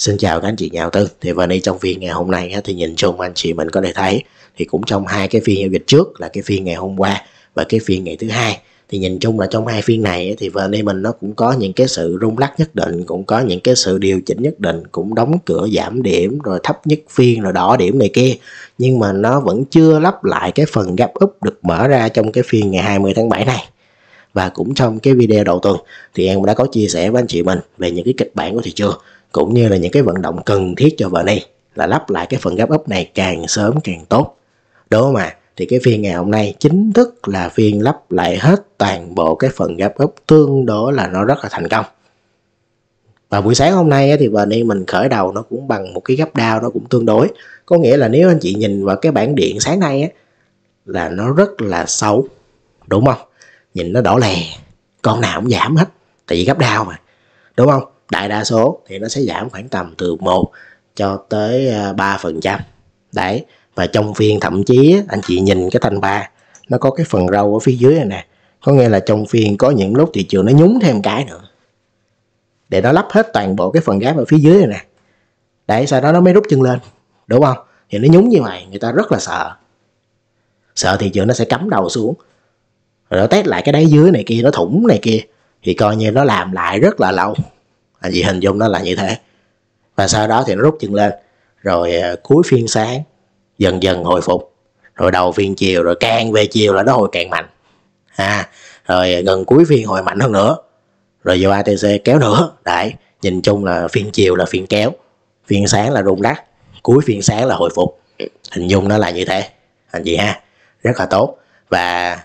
Xin chào các anh chị nhà đầu tư thì và đây trong phiên ngày hôm nay thì nhìn chung anh chị mình có thể thấy thì cũng trong hai cái phiên giao dịch trước là cái phiên ngày hôm qua và cái phiên ngày thứ hai thì nhìn chung là trong hai phiên này thì và mình nó cũng có những cái sự rung lắc nhất định cũng có những cái sự điều chỉnh nhất định cũng đóng cửa giảm điểm rồi thấp nhất phiên rồi đỏ điểm này kia nhưng mà nó vẫn chưa lắp lại cái phần gap up được mở ra trong cái phiên ngày 20 tháng 7 này và cũng trong cái video đầu tuần thì em đã có chia sẻ với anh chị mình về những cái kịch bản của thị trường cũng như là những cái vận động cần thiết cho vn là lắp lại cái phần gap up này càng sớm càng tốt đúng không ạ thì cái phiên ngày hôm nay chính thức là phiên lắp lại hết toàn bộ cái phần gap up tương đối là nó rất là thành công và buổi sáng hôm nay thì VN mình khởi đầu nó cũng bằng một cái gấp down nó cũng tương đối có nghĩa là nếu anh chị nhìn vào cái bảng điện sáng nay á, là nó rất là xấu đúng không nhìn nó đỏ lè con nào cũng giảm hết tại vì gấp đau mà đúng không đại đa số thì nó sẽ giảm khoảng tầm từ 1 cho tới 3 à, phần trăm đấy và trong phiên thậm chí anh chị nhìn cái thanh ba nó có cái phần râu ở phía dưới này nè có nghĩa là trong phiên có những lúc thị trường nó nhúng thêm cái nữa để nó lắp hết toàn bộ cái phần gáp ở phía dưới này nè đấy sau đó nó mới rút chân lên đúng không thì nó nhúng như vậy người ta rất là sợ sợ thị trường nó sẽ cắm đầu xuống rồi nó test lại cái đáy dưới này kia nó thủng này kia thì coi như nó làm lại rất là lâu anh à, chị hình dung nó là như thế và sau đó thì nó rút chân lên rồi à, cuối phiên sáng dần dần hồi phục rồi đầu phiên chiều rồi càng về chiều là nó hồi càng mạnh à rồi gần cuối phiên hồi mạnh hơn nữa rồi vô ATC kéo nữa đấy nhìn chung là phiên chiều là phiên kéo phiên sáng là rung đắt cuối phiên sáng là hồi phục hình dung nó là như thế anh chị ha rất là tốt và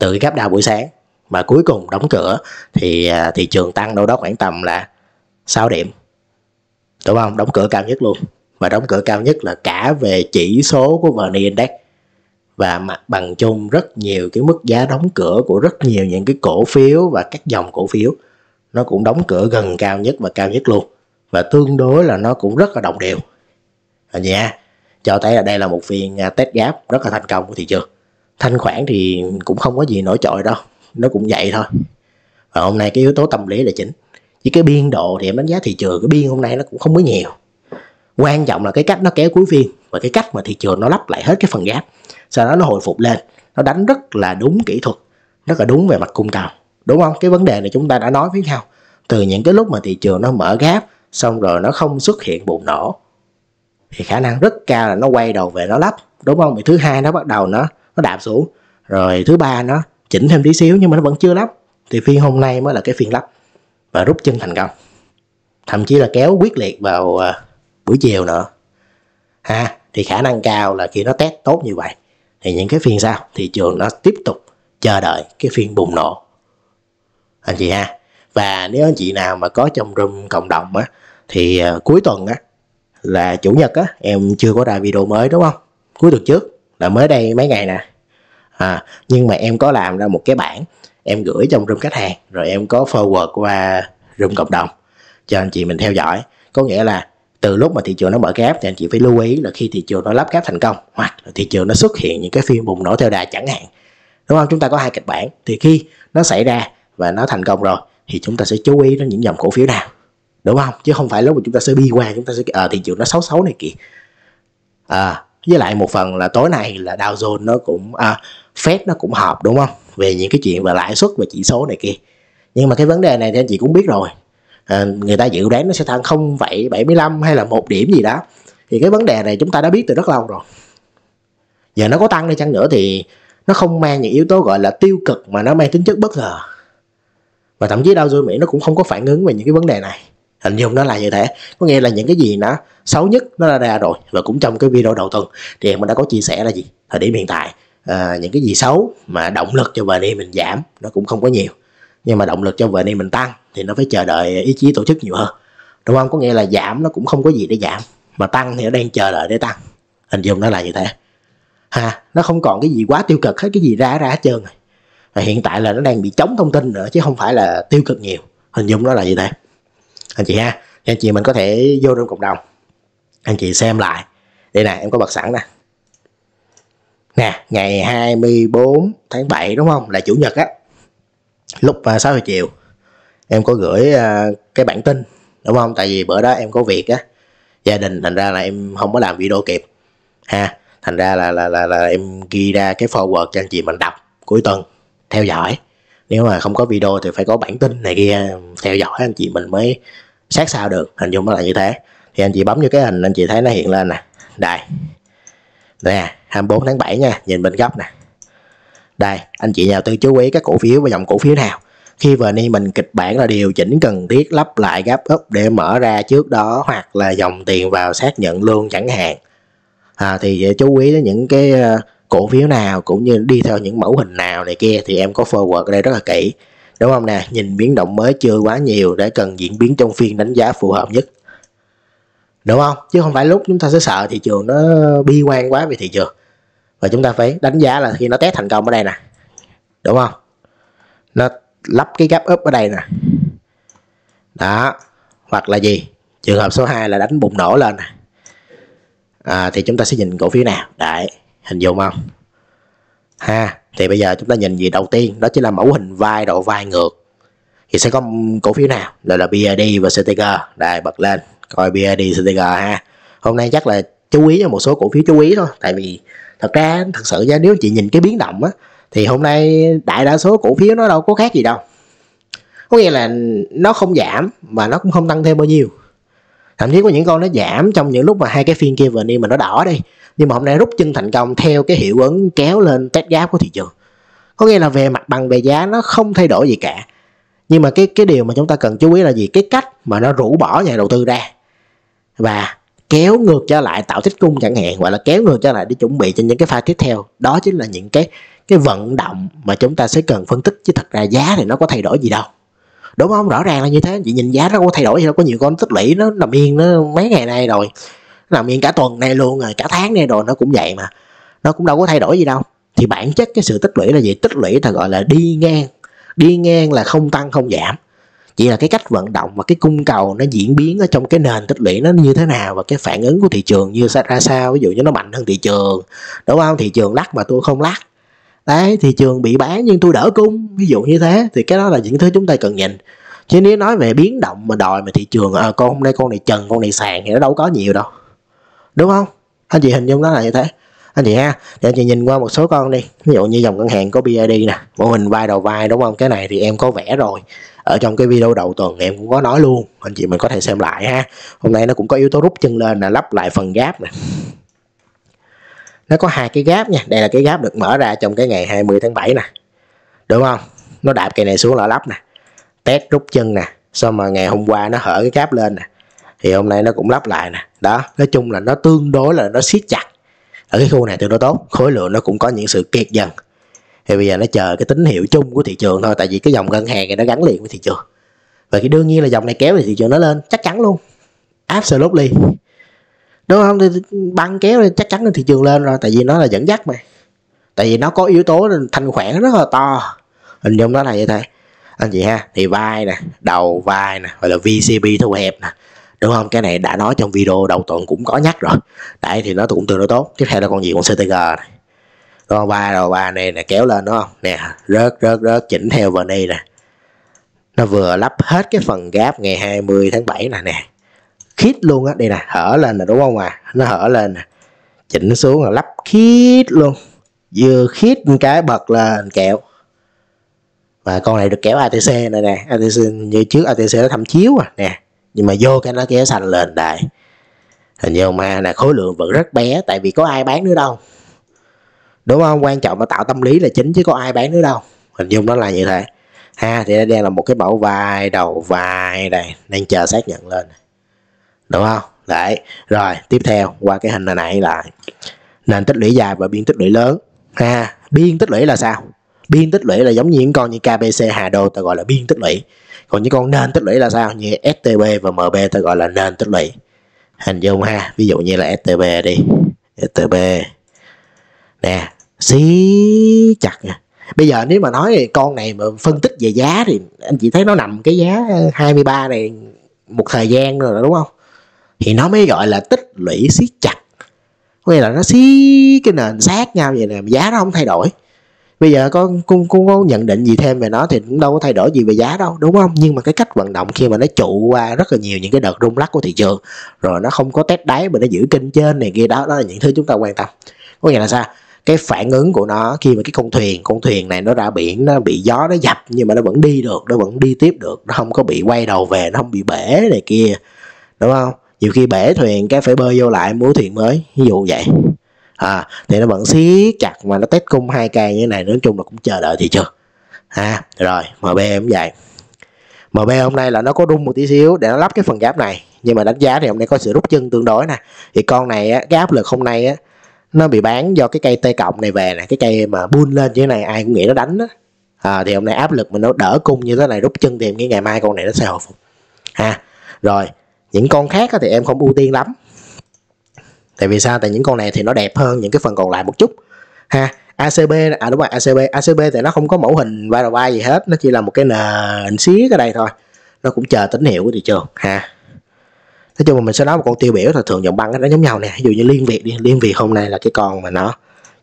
từ cái gáp đao buổi sáng và cuối cùng đóng cửa thì à, thị trường tăng đâu đó khoảng tầm là 6 điểm đúng không đóng cửa cao nhất luôn và đóng cửa cao nhất là cả về chỉ số của VN Index và mặt bằng chung rất nhiều cái mức giá đóng cửa của rất nhiều những cái cổ phiếu và các dòng cổ phiếu nó cũng đóng cửa gần cao nhất và cao nhất luôn và tương đối là nó cũng rất là đồng đều nha cho thấy là đây là một phiên à, test gap rất là thành công của thị trường thanh khoản thì cũng không có gì nổi trội đâu nó cũng vậy thôi và hôm nay cái yếu tố tâm lý là chính chỉ cái biên độ thì em đánh giá thị trường cái biên hôm nay nó cũng không có nhiều quan trọng là cái cách nó kéo cuối phiên và cái cách mà thị trường nó lắp lại hết cái phần gáp, sau đó nó hồi phục lên nó đánh rất là đúng kỹ thuật rất là đúng về mặt cung cầu đúng không cái vấn đề này chúng ta đã nói với nhau từ những cái lúc mà thị trường nó mở gáp xong rồi nó không xuất hiện bùng nổ thì khả năng rất cao là nó quay đầu về nó lắp đúng không thì thứ hai nó bắt đầu nó nó đạp xuống rồi thứ ba nó chỉnh thêm tí xíu nhưng mà nó vẫn chưa lắp thì phiên hôm nay mới là cái phiên lắp và rút chân thành công thậm chí là kéo quyết liệt vào à, buổi chiều nữa ha thì khả năng cao là khi nó test tốt như vậy thì những cái phiên sau thị trường nó tiếp tục chờ đợi cái phiên bùng nổ anh chị ha và nếu anh chị nào mà có trong room cộng đồng á thì à, cuối tuần á là chủ nhật á em chưa có ra video mới đúng không cuối tuần trước là mới đây mấy ngày nè à, nhưng mà em có làm ra một cái bản em gửi trong room khách hàng rồi em có forward qua room cộng đồng cho anh chị mình theo dõi có nghĩa là từ lúc mà thị trường nó mở gap thì anh chị phải lưu ý là khi thị trường nó lắp gap thành công hoặc là thị trường nó xuất hiện những cái phiên bùng nổ theo đà chẳng hạn đúng không chúng ta có hai kịch bản thì khi nó xảy ra và nó thành công rồi thì chúng ta sẽ chú ý đến những dòng cổ phiếu nào đúng không chứ không phải lúc mà chúng ta sẽ bi quan chúng ta sẽ à, thị trường nó xấu xấu này kìa à, với lại một phần là tối nay là Dow Jones nó cũng à, Fed nó cũng họp đúng không về những cái chuyện về lãi suất và chỉ số này kia nhưng mà cái vấn đề này thì anh chị cũng biết rồi à, người ta dự đoán nó sẽ tăng không phẩy 0,75 hay là một điểm gì đó thì cái vấn đề này chúng ta đã biết từ rất lâu rồi giờ nó có tăng đi chăng nữa thì nó không mang những yếu tố gọi là tiêu cực mà nó mang tính chất bất ngờ và thậm chí đau dôi Mỹ nó cũng không có phản ứng về những cái vấn đề này hình dung nó là như thế có nghĩa là những cái gì nó xấu nhất nó đã ra rồi và cũng trong cái video đầu tuần thì em đã có chia sẻ là gì thời điểm hiện tại à, những cái gì xấu mà động lực cho về VN mình giảm nó cũng không có nhiều nhưng mà động lực cho về VN mình tăng thì nó phải chờ đợi ý chí tổ chức nhiều hơn đúng không có nghĩa là giảm nó cũng không có gì để giảm mà tăng thì nó đang chờ đợi để tăng hình dung nó là như thế ha nó không còn cái gì quá tiêu cực hết cái gì ra ra hết trơn rồi và hiện tại là nó đang bị chống thông tin nữa chứ không phải là tiêu cực nhiều hình dung nó là như thế anh chị ha anh chị mình có thể vô trong cộng đồng anh chị xem lại đây nè em có bật sẵn nè nè ngày 24 tháng 7 đúng không là chủ nhật á lúc 6 à, giờ chiều em có gửi à, cái bản tin đúng không tại vì bữa đó em có việc á gia đình thành ra là em không có làm video kịp ha thành ra là là là, là em ghi ra cái forward cho anh chị mình đọc cuối tuần theo dõi nếu mà không có video thì phải có bản tin này kia theo dõi anh chị mình mới sát sao được hình dung nó là như thế thì anh chị bấm vô cái hình anh chị thấy nó hiện lên nè đây nè 24 tháng 7 nha nhìn bên góc nè đây anh chị nhà tư chú ý các cổ phiếu và dòng cổ phiếu nào khi vừa đi mình kịch bản là điều chỉnh cần thiết lắp lại gap up để mở ra trước đó hoặc là dòng tiền vào xác nhận luôn chẳng hạn à, thì chú ý đến những cái ờ, cổ phiếu nào cũng như đi theo những mẫu hình nào này kia thì em có forward ở đây rất là kỹ đúng không nè nhìn biến động mới chưa quá nhiều để cần diễn biến trong phiên đánh giá phù hợp nhất đúng không chứ không phải lúc chúng ta sẽ sợ thị trường nó bi quan quá về thị trường và chúng ta phải đánh giá là khi nó test thành công ở đây nè đúng không nó lắp cái gap up ở đây nè đó hoặc là gì trường hợp số 2 là đánh bùng nổ lên nè à, thì chúng ta sẽ nhìn cổ phiếu nào đại hình dung không ha thì bây giờ chúng ta nhìn gì đầu tiên đó chính là mẫu hình vai độ vai ngược thì sẽ có cổ phiếu nào đó là BID và CTG đây bật lên coi BID CTG ha hôm nay chắc là chú ý cho một số cổ phiếu chú ý thôi tại vì thật ra thật sự ra nếu chị nhìn cái biến động á thì hôm nay đại đa số cổ phiếu nó đâu có khác gì đâu có nghĩa là nó không giảm mà nó cũng không tăng thêm bao nhiêu thậm chí có những con nó giảm trong những lúc mà hai cái phiên kia vừa mà nó đỏ đi nhưng mà hôm nay rút chân thành công theo cái hiệu ứng kéo lên test gap của thị trường có nghĩa là về mặt bằng về giá nó không thay đổi gì cả nhưng mà cái cái điều mà chúng ta cần chú ý là gì cái cách mà nó rũ bỏ nhà đầu tư ra và kéo ngược trở lại tạo thích cung chẳng hạn hoặc là kéo ngược trở lại để chuẩn bị cho những cái pha tiếp theo đó chính là những cái cái vận động mà chúng ta sẽ cần phân tích chứ thật ra giá thì nó có thay đổi gì đâu đúng không rõ ràng là như thế anh chị nhìn giá nó có thay đổi gì đâu có nhiều con tích lũy nó nằm yên nó mấy ngày nay rồi nằm yên cả tuần nay luôn rồi cả tháng nay rồi nó cũng vậy mà nó cũng đâu có thay đổi gì đâu thì bản chất cái sự tích lũy là gì tích lũy là gọi là đi ngang đi ngang là không tăng không giảm chỉ là cái cách vận động và cái cung cầu nó diễn biến ở trong cái nền tích lũy nó như thế nào và cái phản ứng của thị trường như ra sao ví dụ như nó mạnh hơn thị trường đúng không thị trường lắc mà tôi không lắc đấy thị trường bị bán nhưng tôi đỡ cung ví dụ như thế thì cái đó là những thứ chúng ta cần nhìn chứ nếu nói về biến động mà đòi mà thị trường à, con hôm nay con này trần con này sàn thì nó đâu có nhiều đâu đúng không anh chị hình dung nó là như thế anh chị ha để anh chị nhìn qua một số con đi ví dụ như dòng ngân hàng có BID nè mô hình vai đầu vai đúng không cái này thì em có vẽ rồi ở trong cái video đầu tuần em cũng có nói luôn anh chị mình có thể xem lại ha hôm nay nó cũng có yếu tố rút chân lên là lắp lại phần gáp này nó có hai cái gáp nha đây là cái gáp được mở ra trong cái ngày 20 tháng 7 nè đúng không nó đạp cây này xuống lọ lấp nè test rút chân nè xong mà ngày hôm qua nó hở cái gap lên nè thì hôm nay nó cũng lắp lại nè đó nói chung là nó tương đối là nó siết chặt ở cái khu này tương đối tốt khối lượng nó cũng có những sự kiệt dần thì bây giờ nó chờ cái tín hiệu chung của thị trường thôi tại vì cái dòng ngân hàng này nó gắn liền với thị trường và cái đương nhiên là dòng này kéo thì thị trường nó lên chắc chắn luôn absolutely đúng không thì băng kéo lên chắc chắn là thị trường lên rồi tại vì nó là dẫn dắt mà tại vì nó có yếu tố thanh khoản rất là to hình dung đó là vậy thôi anh chị ha thì vai nè đầu vai nè gọi là vcb thu hẹp nè đúng không cái này đã nói trong video đầu tuần cũng có nhắc rồi đấy thì nó cũng tương đối tốt tiếp theo là con gì con ctg này đúng ba đầu ba này nè kéo lên đúng không nè rớt rớt rớt chỉnh theo vn nè nó vừa lắp hết cái phần gap ngày 20 tháng 7 này nè khít luôn á đây nè hở lên là đúng không à nó hở lên nè chỉnh nó xuống là lắp khít luôn vừa khít cái bật lên kẹo và con này được kéo ATC này nè ATC như trước ATC nó thăm chiếu à nè nhưng mà vô cái nó kéo xanh lên đài hình như mà là khối lượng vẫn rất bé tại vì có ai bán nữa đâu đúng không quan trọng là tạo tâm lý là chính chứ có ai bán nữa đâu hình dung nó là như thế ha thì đây là một cái mẫu vai đầu vai đây đang chờ xác nhận lên đúng không đấy rồi tiếp theo qua cái hình này này là nền tích lũy dài và biên tích lũy lớn ha biên tích lũy là sao biên tích lũy là giống như những con như kbc hà đô ta gọi là biên tích lũy còn những con nền tích lũy là sao như stb và mb ta gọi là nền tích lũy hình dung ha ví dụ như là stb đi stb nè xí chặt nha bây giờ nếu mà nói con này mà phân tích về giá thì anh chị thấy nó nằm cái giá 23 ờ, này một thời gian rồi đúng không thì nó mới gọi là tích lũy siết chặt có nghĩa là nó xí cái nền sát nhau vậy nè giá nó không thay đổi bây giờ con cũng cũng có nhận định gì thêm về nó thì cũng đâu có thay đổi gì về giá đâu đúng không nhưng mà cái cách vận động khi mà nó trụ qua rất là nhiều những cái đợt rung lắc của thị trường rồi nó không có test đáy mà nó giữ kinh trên này kia đó đó là những thứ chúng ta quan tâm có nghĩa là sao cái phản ứng của nó khi mà cái con thuyền con thuyền này nó ra biển nó bị gió nó dập nhưng mà nó vẫn đi được nó vẫn đi tiếp được nó không có bị quay đầu về nó không bị bể này kia đúng không nhiều khi bể thuyền cái phải bơi vô lại mua thuyền mới ví dụ vậy à, thì nó vẫn siết chặt mà nó tết cung hai cây như thế này nói chung là cũng chờ đợi thì chưa, ha à, rồi mb cũng vậy mb hôm nay là nó có rung một tí xíu để nó lắp cái phần gáp này nhưng mà đánh giá thì hôm nay có sự rút chân tương đối nè thì con này á, cái áp lực hôm nay á, nó bị bán do cái cây t cộng này về nè cái cây mà buôn lên như thế này ai cũng nghĩ nó đánh á à, thì hôm nay áp lực mình nó đỡ cung như thế này rút chân thì cái ngày mai con này nó sẽ hồi phục ha à, rồi những con khác thì em không ưu tiên lắm tại vì sao tại những con này thì nó đẹp hơn những cái phần còn lại một chút ha ACB à đúng rồi ACB ACB thì nó không có mẫu hình vai đầu vai gì hết nó chỉ là một cái nền xí ở đây thôi nó cũng chờ tín hiệu của thị trường ha nói chung là mình sẽ nói một con tiêu biểu là thường dòng băng nó giống nhau nè ví dụ như liên việt đi liên việt hôm nay là cái con mà nó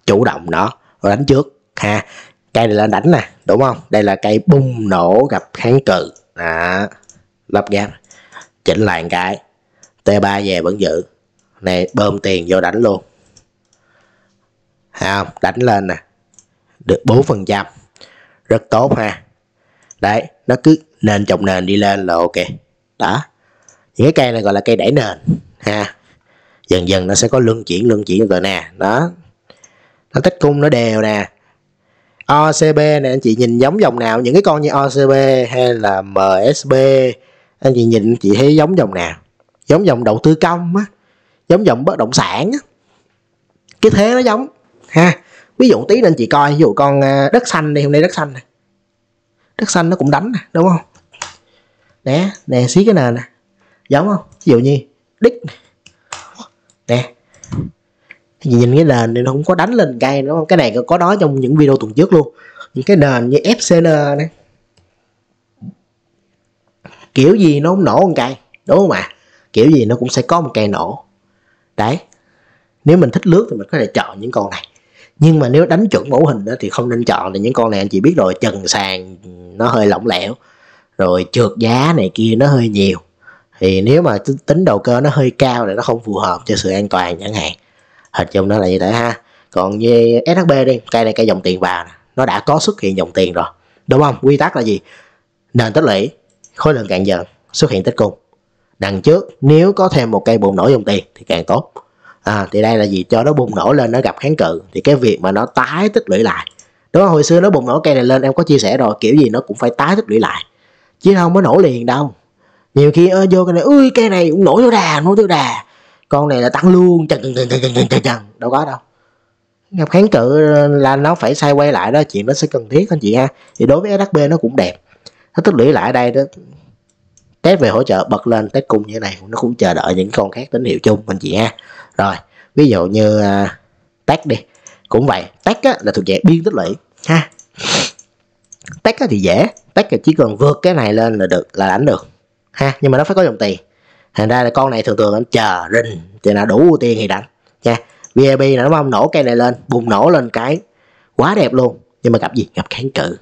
chủ động đó rồi đánh trước ha cây này lên đánh nè đúng không đây là cây bung nổ gặp kháng cự đó lập gap chỉnh lại cái T3 về vẫn giữ này bơm tiền vô đánh luôn ha đánh lên nè được 4% rất tốt ha đấy nó cứ nền trồng nền đi lên là ok đó những cái cây này gọi là cây đẩy nền ha dần dần nó sẽ có luân chuyển luân chuyển rồi nè đó nó tích cung nó đều nè OCB này anh chị nhìn giống dòng nào những cái con như OCB hay là MSB anh chị nhìn chị thấy giống dòng nào giống dòng đầu tư công á giống dòng bất động sản á cái thế nó giống ha ví dụ tí nên chị coi ví dụ con à, đất xanh đi hôm nay đất xanh này đất xanh nó cũng đánh nè đúng không nè nè xí cái nền nè giống không ví dụ như đích nè nhìn cái nền này nó không có đánh lên cây nữa không cái này có nói trong những video tuần trước luôn những cái nền như FCN này kiểu gì nó cũng nổ một cây đúng không ạ à? kiểu gì nó cũng sẽ có một cây nổ đấy nếu mình thích lướt thì mình có thể chọn những con này nhưng mà nếu đánh chuẩn mẫu hình đó thì không nên chọn là những con này anh chị biết rồi trần sàn nó hơi lỏng lẻo rồi trượt giá này kia nó hơi nhiều thì nếu mà tính đầu cơ nó hơi cao thì nó không phù hợp cho sự an toàn chẳng hạn hình dung nó là như thế ha còn như SHB đi cây này cây dòng tiền vào nó đã có xuất hiện dòng tiền rồi đúng không quy tắc là gì nền tích lũy khối lượng càng dần xuất hiện tích cung đằng trước nếu có thêm một cây bùng nổ dòng tiền thì càng tốt à, thì đây là gì cho nó bùng nổ lên nó gặp kháng cự thì cái việc mà nó tái tích lũy lại đúng không hồi xưa nó bùng nổ cây này lên em có chia sẻ rồi kiểu gì nó cũng phải tái tích lũy lại chứ không mới nổ liền đâu nhiều khi ơ vô cái này ui cây này cũng nổ theo đà nổ theo đà con này là tăng luôn chần chần chần chần chần chần chần đâu có đâu gặp kháng cự là nó phải sai quay lại đó chuyện nó sẽ cần thiết anh chị ha thì đối với SHB nó cũng đẹp nó tích lũy lại đây đó test về hỗ trợ bật lên test cùng như thế này nó cũng chờ đợi những con khác tín hiệu chung anh chị ha rồi ví dụ như uh, à, test đi cũng vậy test á, là thuộc dạng biên tích lũy ha test á, thì dễ test là chỉ cần vượt cái này lên là được là đánh được ha nhưng mà nó phải có dòng tiền thành ra là con này thường thường anh chờ rình thì là đủ tiền thì đánh nha VIP là nó không nổ cây này lên bùng nổ lên cái quá đẹp luôn nhưng mà gặp gì gặp kháng cự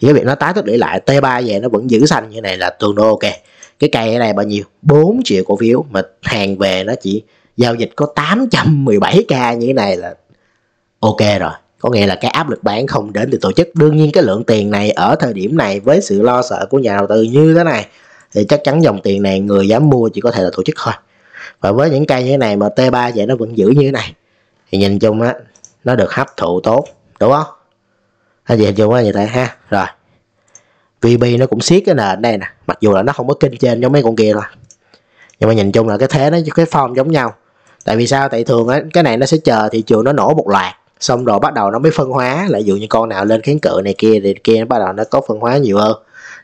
thì các bạn nó tái tích lũy lại T3 về nó vẫn giữ xanh như này là tương đối ok cái cây ở đây bao nhiêu 4 triệu cổ phiếu mà hàng về nó chỉ giao dịch có 817k như thế này là ok rồi có nghĩa là cái áp lực bán không đến từ tổ chức đương nhiên cái lượng tiền này ở thời điểm này với sự lo sợ của nhà đầu tư như thế này thì chắc chắn dòng tiền này người dám mua chỉ có thể là tổ chức thôi và với những cây như thế này mà T3 vậy nó vẫn giữ như thế này thì nhìn chung á nó được hấp thụ tốt đúng không à, vậy dùng quá vậy ha rồi VB nó cũng siết cái nền đây nè mặc dù là nó không có kinh trên giống mấy con kia rồi nhưng mà nhìn chung là cái thế nó cái form giống nhau tại vì sao tại thường á cái này nó sẽ chờ thị trường nó nổ một loạt xong rồi bắt đầu nó mới phân hóa lại dụ như con nào lên kháng cự này kia thì kia nó bắt đầu nó có phân hóa nhiều hơn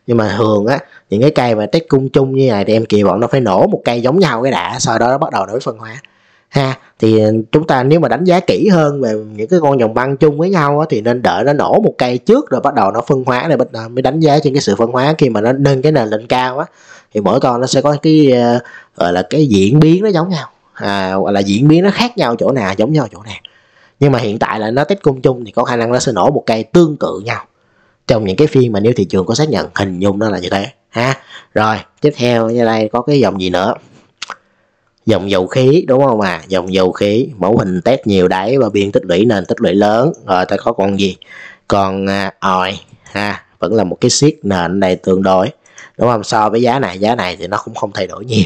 nhưng mà thường á những cái cây mà test cung chung như này thì em kỳ vọng nó phải nổ một cây giống nhau cái đã sau đó nó bắt đầu nó mới phân hóa ha thì ờ, chúng ta nếu mà đánh giá kỹ hơn về những cái con dòng băng chung với nhau á, thì nên đợi nó nổ một cây trước rồi bắt đầu nó phân hóa để à, mới đánh giá trên cái sự phân hóa khi mà nó nâng cái nền lên cao á thì mỗi con nó sẽ có cái ờ, gọi là cái diễn biến nó giống nhau à, gọi là diễn biến nó khác nhau chỗ nào giống nhau chỗ nào nhưng mà hiện tại là nó test cung chung thì có khả năng nó sẽ nổ một cây tương tự nhau trong những cái phiên mà nếu thị trường có xác nhận hình dung nó là như thế ha rồi tiếp theo như đây có cái dòng gì nữa dòng dầu khí đúng không à dòng dầu khí mẫu hình test nhiều đáy và biên tích lũy nền tích lũy lớn rồi ta có còn gì còn à, ỏi ha vẫn là một cái siết nền này tương đối đúng không so với giá này giá này thì nó cũng không thay đổi nhiều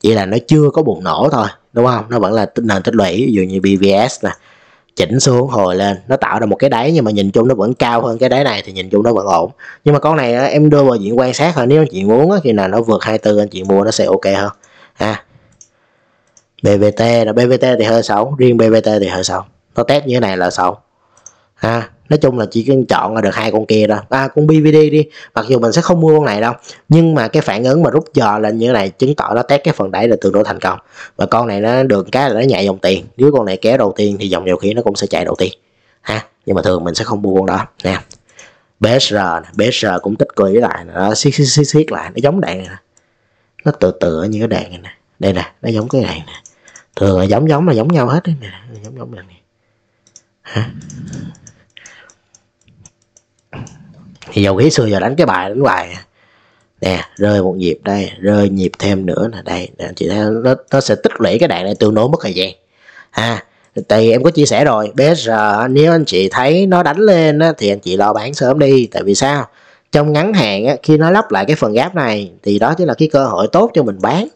chỉ là nó chưa có bùng nổ thôi đúng không nó vẫn là nền tích lũy ví dụ như bvs nè chỉnh xuống hồi lên nó tạo ra một cái đáy nhưng mà nhìn chung nó vẫn cao hơn cái đáy này thì nhìn chung nó vẫn ổn nhưng mà con này em đưa vào diện quan sát thôi nếu chị muốn thì là nó vượt 24 anh chị mua nó sẽ ok hơn ha bvt là bvt thì hơi xấu riêng bvt thì hơi xấu nó test như thế này là xấu ha nói chung là chỉ cần chọn là được hai con kia đó à con BVD đi mặc dù mình sẽ không mua con này đâu nhưng mà cái phản ứng mà rút giò lên như thế này chứng tỏ nó test cái phần đáy là tương đối thành công và con này nó được cái là nó nhảy dòng tiền nếu con này kéo đầu tiên thì dòng dầu khí nó cũng sẽ chạy đầu tiên ha nhưng mà thường mình sẽ không mua con đó nè BSR BSR cũng tích quỹ lại nó siết siết siết lại nó giống đạn này nè nó tự tự như cái đạn này nè đây nè nó giống cái này nè thường là giống giống là giống nhau hết đấy nè giống giống này hả thì dầu khí xưa giờ đánh cái bài đánh hoài nè rơi một nhịp đây rơi nhịp thêm nữa là đây nè, chị thấy nó, nó sẽ tích lũy cái đạn này tương đối mất thời gian ha à, tại em có chia sẻ rồi bs nếu anh chị thấy nó đánh lên thì anh chị lo bán sớm đi tại vì sao trong ngắn hạn á, khi nó lắp lại cái phần gáp này thì đó chính là cái cơ hội tốt cho mình bán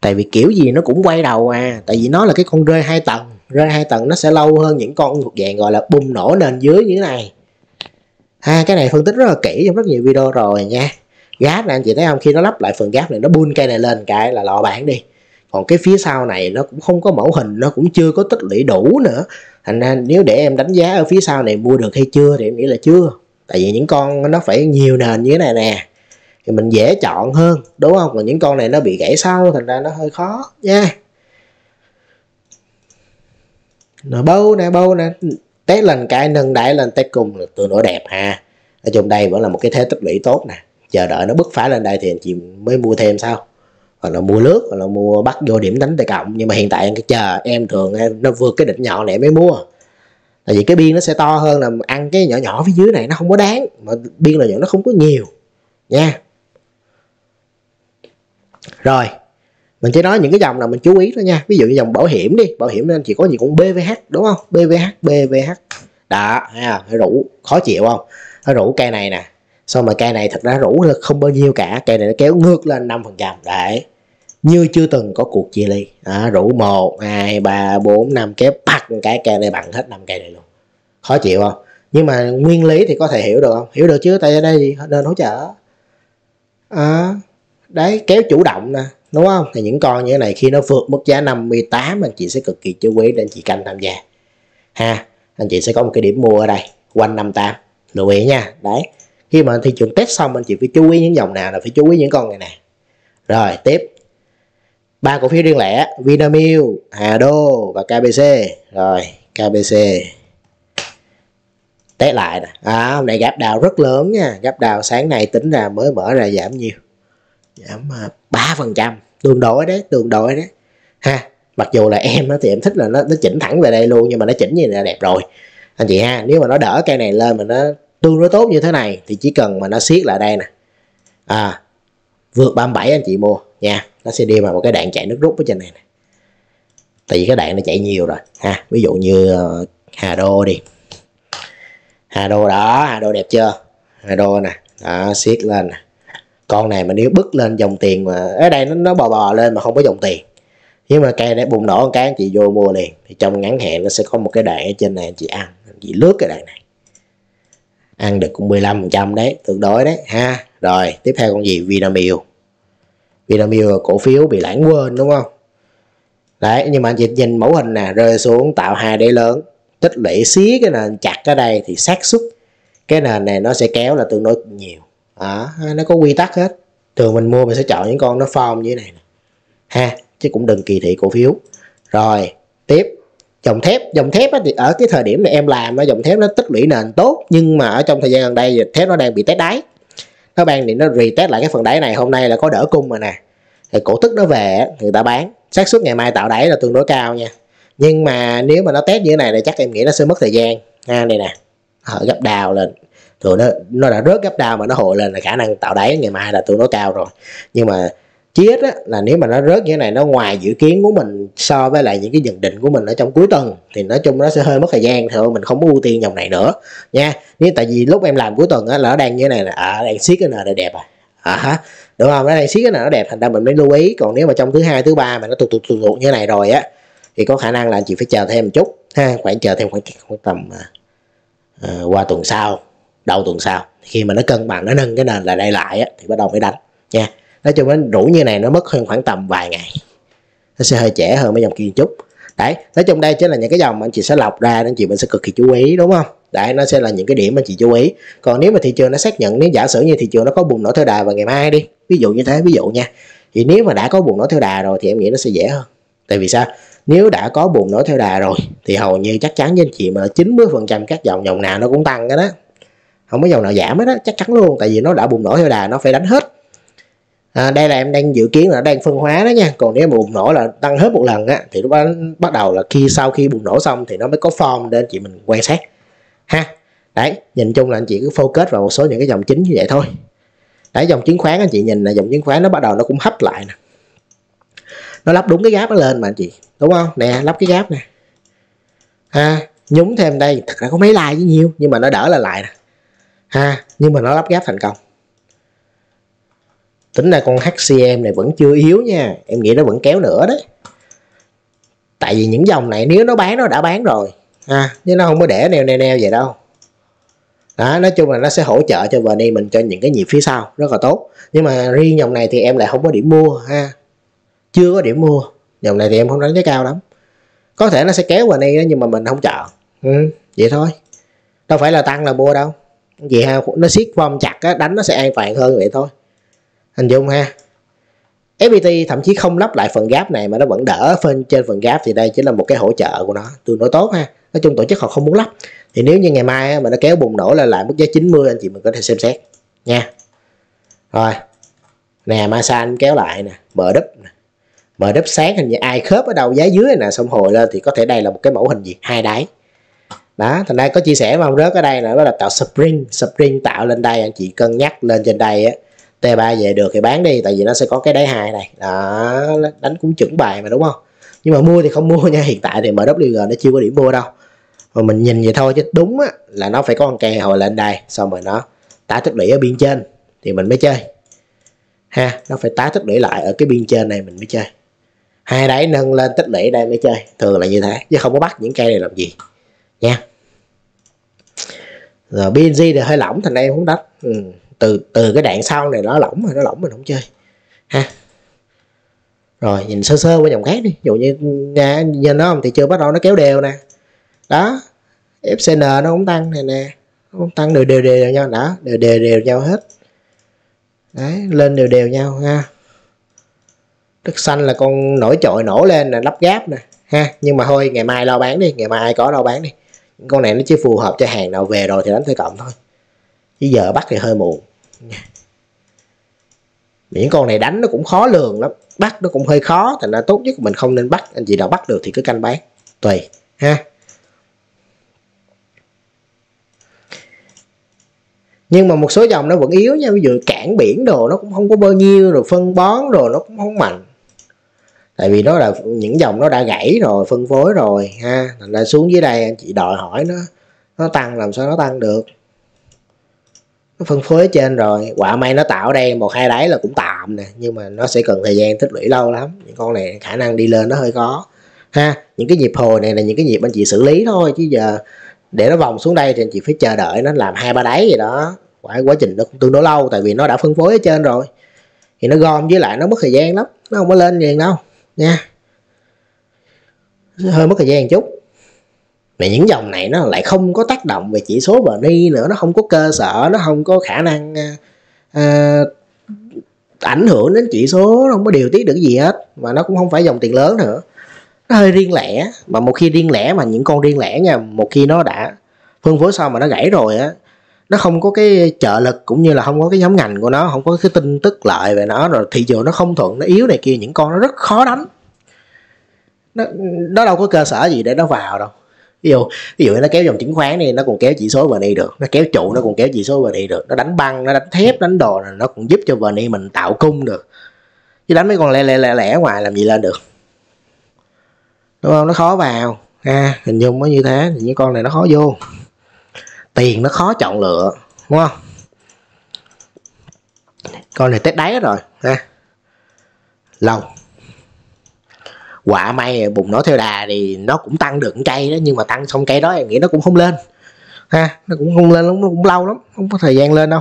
tại vì kiểu gì nó cũng quay đầu à tại vì nó là cái con rơi hai tầng rơi hai tầng nó sẽ lâu hơn những con thuộc dạng gọi là bùng nổ nền dưới như thế này ha à, cái này phân tích rất là kỹ trong rất nhiều video rồi nha gáp nè anh chị thấy không khi nó lắp lại phần gáp này nó bun cây này lên cái là lọ bản đi còn cái phía sau này nó cũng không có mẫu hình nó cũng chưa có tích lũy đủ nữa thành ra nếu để em đánh giá ở phía sau này mua được hay chưa thì em nghĩ là chưa tại vì những con nó phải nhiều nền như thế này nè thì mình dễ chọn hơn đúng không còn những con này nó bị gãy sau thành ra nó hơi khó nha nó bâu nè bâu nè té lần cái nâng đẩy lên test cùng là tương đối đẹp ha ở trong đây vẫn là một cái thế tích lũy tốt nè chờ đợi nó bứt phá lên đây thì anh chị mới mua thêm sao hoặc là mua lướt hoặc là mua bắt vô điểm đánh tài cộng nhưng mà hiện tại cái chờ em thường nó vượt cái đỉnh nhỏ này mới mua tại vì cái biên nó sẽ to hơn là ăn cái nhỏ nhỏ phía dưới này nó không có đáng mà biên là nhuận nó không có nhiều nha rồi mình chỉ nói những cái dòng là mình chú ý thôi nha ví dụ như dòng bảo hiểm đi bảo hiểm nên chỉ có gì cũng bvh đúng không bvh bvh đã à, rủ khó chịu không nó rủ cây này nè xong mà cây này thật ra rủ là không bao nhiêu cả cây này nó kéo ngược lên 5% phần trăm để như chưa từng có cuộc chia ly à, rủ một hai ba bốn năm kéo bắt cái cây này bằng hết năm cây này luôn khó chịu không nhưng mà nguyên lý thì có thể hiểu được không hiểu được chứ tại đây nên hỗ trợ à, đấy kéo chủ động nè đúng không thì những con như thế này khi nó vượt mức giá 58 anh chị sẽ cực kỳ chú ý để anh chị canh tham gia ha anh chị sẽ có một cái điểm mua ở đây quanh 58 lưu ý nha đấy khi mà thị trường test xong anh chị phải chú ý những dòng nào là phải chú ý những con này nè rồi tiếp ba cổ phiếu riêng lẻ Vinamilk Hà Đô và KBC rồi KBC té lại nè à, hôm nay gap đào rất lớn nha gáp đào sáng nay tính ra mới mở ra giảm nhiều giảm dạ, ba phần trăm tương đối đấy tương đối đấy ha mặc dù là em thì em thích là nó nó chỉnh thẳng về đây luôn nhưng mà nó chỉnh như là đẹp rồi anh chị ha nếu mà nó đỡ cây này lên mà nó tương đối tốt như thế này thì chỉ cần mà nó siết lại đây nè à vượt 37 anh chị mua nha nó sẽ đi vào một cái đạn chạy nước rút ở trên này nè tại vì cái đạn nó chạy nhiều rồi ha ví dụ như ờ, hà đô đi hà đô đó hà đô đẹp chưa hà đô nè đó siết lên nè con này mà nếu bứt lên dòng tiền mà ở đây nó, nó bò bò lên mà không có dòng tiền nhưng mà cây này bùng nổ một cái chị vô mua liền thì trong ngắn hạn nó sẽ có một cái đạn ở trên này chị ăn chị lướt cái đạn này ăn được cũng 15 phần trăm đấy tương đối đấy ha rồi tiếp theo con gì Vinamilk Vinamilk là cổ phiếu bị lãng quên đúng không đấy nhưng mà anh chị nhìn mẫu hình nè rơi xuống tạo hai đế lớn tích lũy xí cái nền chặt ở đây thì xác suất cái nền này nó sẽ kéo là tương đối nhiều à, nó có quy tắc hết thường mình mua mình sẽ chọn những con nó form như thế này ha chứ cũng đừng kỳ thị cổ phiếu rồi tiếp dòng thép dòng thép thì ở cái thời điểm này em làm nó dòng thép nó tích lũy nền tốt nhưng mà ở trong thời gian gần đây thì thép nó đang bị test đáy nó ban thì nó retest lại cái phần đáy này hôm nay là có đỡ cung rồi nè thì cổ tức nó về người ta bán xác suất ngày mai tạo đáy là tương đối cao nha nhưng mà nếu mà nó test như thế này thì chắc em nghĩ nó sẽ mất thời gian ha đây nè họ gặp đào lên rồi nó nó đã rớt gấp đao mà nó hội lên là khả năng tạo đáy ngày mai là tương đối cao rồi nhưng mà chiết á, là nếu mà nó rớt như thế này nó ngoài dự kiến của mình so với lại những cái nhận định của mình ở trong cuối tuần thì nói chung nó sẽ hơi mất thời gian thôi mình không có ưu tiên dòng này nữa nha nếu tại vì lúc em làm cuối tuần á, là nó đang như thế này là à, đang siết cái nền này đẹp à à, đúng không nó đang siết cái nền nó đẹp thành ra mình mới lưu ý còn nếu mà trong thứ hai thứ ba mà nó tụt tụt tụt, như thế này rồi á thì có khả năng là anh chị phải chờ thêm một chút ha khoảng chờ thêm khoảng, khoảng tầm à, ờ, qua tuần sau đầu tuần sau khi mà nó cân bằng nó nâng cái nền lại đây lại á, thì bắt đầu phải đánh nha nói chung đến rủ như này nó mất hơn khoảng tầm vài ngày nó sẽ hơi trẻ hơn mấy dòng kia chút đấy nói chung đây chính là những cái dòng mà anh chị sẽ lọc ra nên chị mình sẽ cực kỳ chú ý đúng không đấy nó sẽ là những cái điểm mà chị chú ý còn nếu mà thị trường nó xác nhận nếu giả sử như thị trường nó có bùng nổ theo đà vào ngày mai đi ví dụ như thế ví dụ nha thì nếu mà đã có bùng nổ theo đà rồi thì em nghĩ nó sẽ dễ hơn tại vì sao nếu đã có bùng nổ theo đà rồi thì hầu như chắc chắn với anh chị mà 90 phần trăm các dòng dòng nào nó cũng tăng cái đó không có dòng nào giảm hết đó chắc chắn luôn tại vì nó đã bùng nổ theo đà nó phải đánh hết à, đây là em đang dự kiến là đang phân hóa đó nha còn nếu mà bùng nổ là tăng hết một lần á thì lúc đó bắt đầu là khi sau khi bùng nổ xong thì nó mới có form để anh chị mình quan sát ha đấy nhìn chung là anh chị cứ focus vào một số những cái dòng chính như vậy thôi đấy dòng chứng khoán anh chị nhìn là dòng chứng khoán nó bắt đầu nó cũng hấp lại nè nó lắp đúng cái gáp nó lên mà anh chị đúng không nè lắp cái gáp nè ha nhúng thêm đây thật ra có mấy like với nhiều nhưng mà nó đỡ là lại nè ha nhưng mà nó lắp ráp thành công tính ra con HCM này vẫn chưa yếu nha em nghĩ nó vẫn kéo nữa đấy tại vì những dòng này nếu nó bán nó đã bán rồi ha chứ nó không có để neo neo neo vậy đâu đó, nói chung là nó sẽ hỗ trợ cho đi mình cho những cái nhịp phía sau rất là tốt nhưng mà riêng dòng này thì em lại không có điểm mua ha chưa có điểm mua dòng này thì em không đánh giá cao lắm có thể nó sẽ kéo VN đó nhưng mà mình không chọn ừ, vậy thôi đâu phải là tăng là mua đâu gì ha nó siết form chặt á, đánh nó sẽ an toàn hơn vậy thôi hình dung ha FPT thậm chí không lắp lại phần gáp này mà nó vẫn đỡ phần trên phần gáp thì đây chính là một cái hỗ trợ của nó tương đối tốt ha nói chung tổ chức họ không muốn lắp thì nếu như ngày mai mà nó kéo bùng nổ là lại mức giá 90 anh chị mình có thể xem xét nha rồi nè masan kéo lại nè mở đúp nè mở đúp sáng hình như ai khớp ở đầu giá dưới nè xong hồi lên thì có thể đây là một cái mẫu hình gì hai đáy đó thành đây có chia sẻ mà ông rớt ở đây là nó là tạo spring spring tạo lên đây anh chị cân nhắc lên trên đây á T3 về được thì bán đi tại vì nó sẽ có cái đáy hai này đó đánh cũng chuẩn bài mà đúng không nhưng mà mua thì không mua nha hiện tại thì MWG nó chưa có điểm mua đâu mà mình nhìn vậy thôi chứ đúng á, là nó phải có con kè hồi lên đây xong rồi nó tái tích lũy ở biên trên thì mình mới chơi ha nó phải tái tích lũy lại ở cái biên trên này mình mới chơi hai đáy nâng lên tích lũy đây mới chơi thường là như thế chứ không có bắt những cây này làm gì nha rồi BNG thì hơi lỏng thành em không đất ừ. từ từ cái đạn sau này nó lỏng rồi nó lỏng mình không chơi ha rồi nhìn sơ sơ qua dòng khác đi dụ như nha, nhìn nó không thì chưa bắt đầu nó kéo đều nè đó FCN nó cũng tăng này nè nó cũng tăng đều đều đều nhau đã đều đều đều nhau hết đấy lên đều đều nhau ha đất xanh là con nổi trội nổ lên là lắp gáp nè ha nhưng mà thôi ngày mai lo bán đi ngày mai ai có đâu bán đi con này nó chỉ phù hợp cho hàng nào về rồi thì đánh theo cộng thôi chứ giờ bắt thì hơi muộn miễn con này đánh nó cũng khó lường lắm bắt nó cũng hơi khó thành ra tốt nhất mình không nên bắt anh chị nào bắt được thì cứ canh bán tùy ha nhưng mà một số dòng nó vẫn yếu nha ví dụ cảng biển đồ nó cũng không có bao nhiêu rồi phân bón rồi nó cũng không mạnh tại vì nó là những dòng nó đã gãy rồi phân phối rồi ha thành ra xuống dưới đây anh chị đòi hỏi nó nó tăng làm sao nó tăng được nó phân phối ở trên rồi quả may nó tạo đây một hai đáy là cũng tạm nè nhưng mà nó sẽ cần thời gian tích lũy lâu lắm những con này khả năng đi lên nó hơi có ha những cái nhịp hồi này là những cái nhịp anh chị xử lý thôi chứ giờ để nó vòng xuống đây thì anh chị phải chờ đợi nó làm hai ba đáy gì đó quả quá trình nó cũng tương đối lâu tại vì nó đã phân phối ở trên rồi thì nó gom với lại nó mất thời gian lắm nó không có lên liền đâu nha hơi mất thời gian chút mà những dòng này nó lại không có tác động về chỉ số Bernie nữa nó không có cơ sở nó không có khả năng à, à ảnh hưởng đến chỉ số nó không có điều tiết được gì hết mà nó cũng không phải dòng tiền lớn nữa nó hơi riêng lẻ mà một khi riêng lẻ mà những con riêng lẻ nha một khi nó đã phân phối xong mà nó gãy rồi á nó không có cái trợ lực cũng như là không có cái nhóm ngành của nó không có cái tin tức lại về nó rồi thị trường nó không thuận nó yếu này kia những con nó rất khó đánh nó, nó đâu có cơ sở gì để nó vào đâu ví dụ ví dụ nó kéo dòng chứng khoán đi nó còn kéo chỉ số vn được nó kéo trụ nó còn kéo chỉ số vn được nó đánh băng nó đánh thép đánh đồ này, nó cũng giúp cho vn mình tạo cung được chứ đánh mấy con lẻ lẻ lẻ lẻ ngoài làm gì lên được đúng không nó khó vào ha à, hình dung nó như thế thì những con này nó khó vô tiền nó khó chọn lựa đúng không con này tết đáy rồi ha lâu quả may bùng nó theo đà thì nó cũng tăng được cây đó nhưng mà tăng xong cây đó em nghĩ nó cũng không lên ha nó cũng không lên lắm nó cũng lâu lắm không có thời gian lên đâu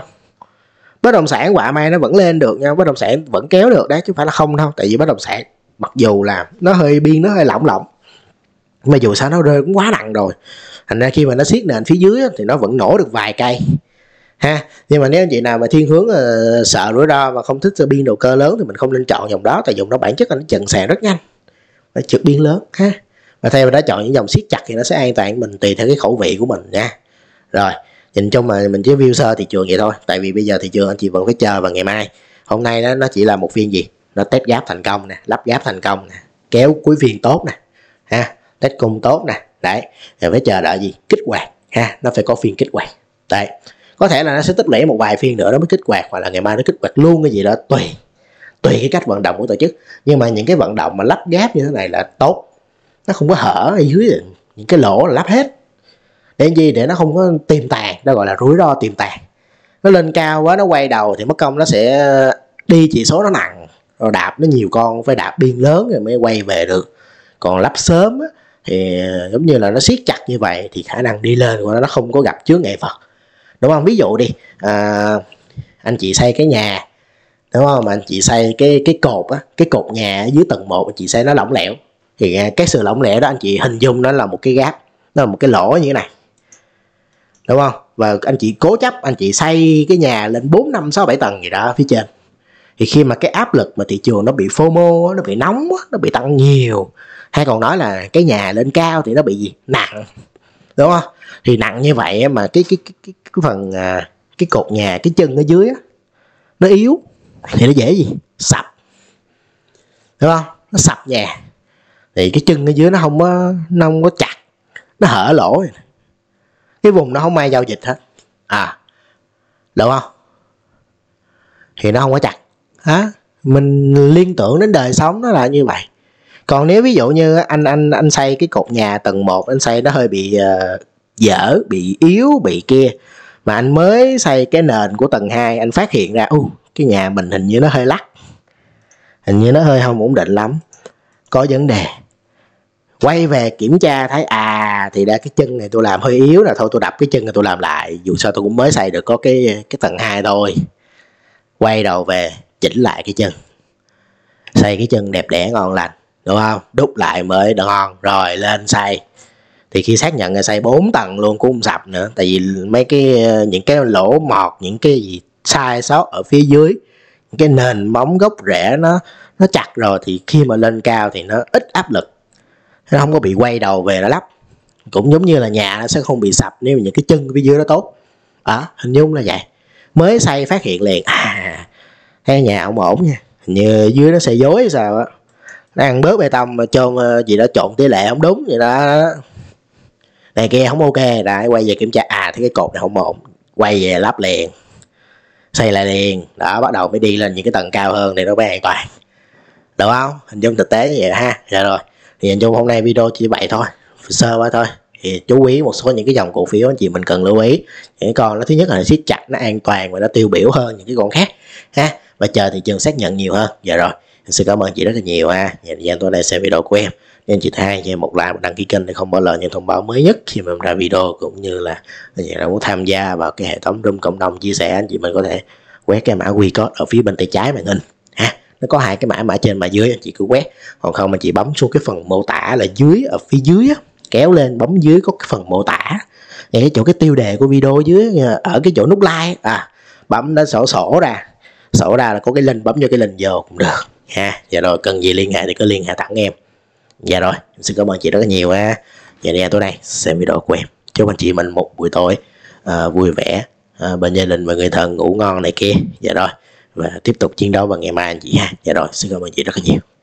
bất động sản quả may nó vẫn lên được nha bất động sản vẫn kéo được đấy chứ phải là không đâu tại vì bất động sản mặc dù là nó hơi biên nó hơi lỏng lỏng mà dù sao nó rơi cũng quá nặng rồi thành ra khi mà nó siết nền phía dưới thì nó vẫn nổ được vài cây ha nhưng mà nếu anh chị nào mà thiên hướng uh, sợ rủi ro và không thích biên đầu cơ lớn thì mình không nên chọn dòng đó tại dùng nó bản chất là nó chần sàn rất nhanh nó trượt biên lớn ha và theo mình đã chọn những dòng siết chặt thì nó sẽ an toàn mình tùy theo cái khẩu vị của mình nha rồi nhìn chung mà mình chỉ view sơ thị trường vậy thôi tại vì bây giờ thị trường anh chị vẫn phải chờ vào ngày mai hôm nay đó, nó chỉ là một phiên gì nó test gáp thành công nè lắp gáp thành công nè kéo cuối phiên tốt nè ha test cung tốt nè đấy rồi phải chờ đợi gì kích hoạt ha nó phải có phiên kích hoạt đấy có thể là nó sẽ tích lũy một vài phiên nữa nó mới kích hoạt hoặc là ngày mai nó kích hoạt luôn cái gì đó tùy tùy cái cách vận động của tổ chức nhưng mà những cái vận động mà lắp ghép như thế này là tốt nó không có hở ở dưới những cái lỗ là lắp hết để gì để nó không có tiềm tàng nó gọi là rủi ro tiềm tàng nó lên cao quá nó quay đầu thì mất công nó sẽ đi chỉ số nó nặng rồi đạp nó nhiều con phải đạp biên lớn rồi mới quay về được còn lắp sớm á, thì ờ, giống như là nó siết chặt như vậy thì khả năng đi lên của nó không có gặp chướng ngại vật đúng không ví dụ đi à, anh chị xây cái nhà đúng không mà anh chị xây cái cái cột á cái cột nhà dưới tầng 1 anh chị xây nó lỏng lẻo thì ờ, cái sự lỏng lẻo đó anh chị hình dung nó là một cái gáp nó là một cái lỗ như thế này đúng không và anh chị cố chấp anh chị xây cái nhà lên 4 năm 6 7 tầng gì đó phía trên thì khi mà cái áp lực mà thị trường nó bị phô mô nó bị nóng nó bị tăng nhiều hay còn nói là cái nhà lên cao thì nó bị gì nặng đúng không thì nặng như vậy mà cái cái cái cái, cái phần à, cái cột nhà cái chân ở dưới nó yếu thì nó dễ gì sập đúng không nó sập nhà thì cái chân ở dưới nó không có nó không có chặt nó hở lỗ cái vùng nó không ai giao dịch hết à đúng không thì nó không có chặt á mình liên tưởng đến đời sống nó là như vậy còn nếu ví dụ như anh anh anh xây cái cột nhà tầng 1 anh xây nó hơi bị uh, dở bị yếu bị kia mà anh mới xây cái nền của tầng 2 anh phát hiện ra u uh, cái nhà mình hình như nó hơi lắc hình như nó hơi không ổn định lắm có vấn đề quay về kiểm tra thấy à thì ra cái chân này tôi làm hơi yếu là thôi tôi đập cái chân này tôi làm lại dù sao tôi cũng mới xây được có cái cái tầng 2 thôi quay đầu về chỉnh lại cái chân xây cái chân đẹp đẽ ngon lành đúng không đúc lại mới ngon rồi lên xây thì khi xác nhận là xây 4 tầng luôn cũng không sập nữa tại vì mấy cái những cái lỗ mọt những cái gì sai sót ở phía dưới những cái nền móng gốc rễ nó nó chặt rồi thì khi mà lên cao thì nó ít áp lực nó không có bị quay đầu về nó lắp cũng giống như là nhà nó sẽ không bị sập nếu mà những cái chân phía dưới nó tốt đó hình dung là vậy mới xây phát hiện liền à cái nhà ông ổn nha như dưới nó sẽ dối sao á ăn bớt bê tông mà cho ờ, gì đó trộn tỷ lệ không đúng gì đó này kia không ok đã quay về kiểm tra à thấy cái cột này không ổn quay về lắp liền xây lại liền đó bắt đầu mới đi lên những cái tầng cao hơn thì nó mới an toàn được không hình dung thực tế như vậy ha dạ rồi thì hình dung hôm nay video chỉ vậy thôi sơ quá thôi thì chú ý một số những cái dòng cổ phiếu anh chị mình cần lưu ý những con nó thứ nhất là siết chặt nó an toàn và nó tiêu biểu hơn những cái con khác ha và chờ thị trường xác nhận nhiều hơn dạ rồi xin cảm ơn chị rất là nhiều ha à. thời gian tối nay xem video của em nên chị thay cho em một like một đăng ký kênh để không bỏ lỡ những thông báo mới nhất khi mà em ra video cũng như là chị đã muốn tham gia vào cái hệ thống room cộng đồng chia sẻ anh chị mình có thể quét cái mã QR code ở phía bên tay trái màn hình ha nó có hai cái mã mã trên mã dưới anh chị cứ quét còn không anh chị bấm xuống cái phần mô tả là dưới ở phía dưới á kéo lên bấm dưới có cái phần mô tả ngay cái chỗ cái tiêu đề của video dưới ờ, ở cái chỗ nút like à bấm nó sổ sổ ra sổ ra là có cái link bấm vô cái link vô cũng được ha dạ rồi cần gì liên hệ thì cứ liên hệ thẳng em dạ rồi em xin cảm ơn chị rất là nhiều ha dạ đi tối nay xem video của em chúc anh chị mình một buổi tối uh, vui vẻ uh, bên gia đình và người thân ngủ ngon này kia dạ rồi và tiếp tục chiến đấu vào ngày mai anh chị ha dạ rồi xin cảm ơn chị rất là nhiều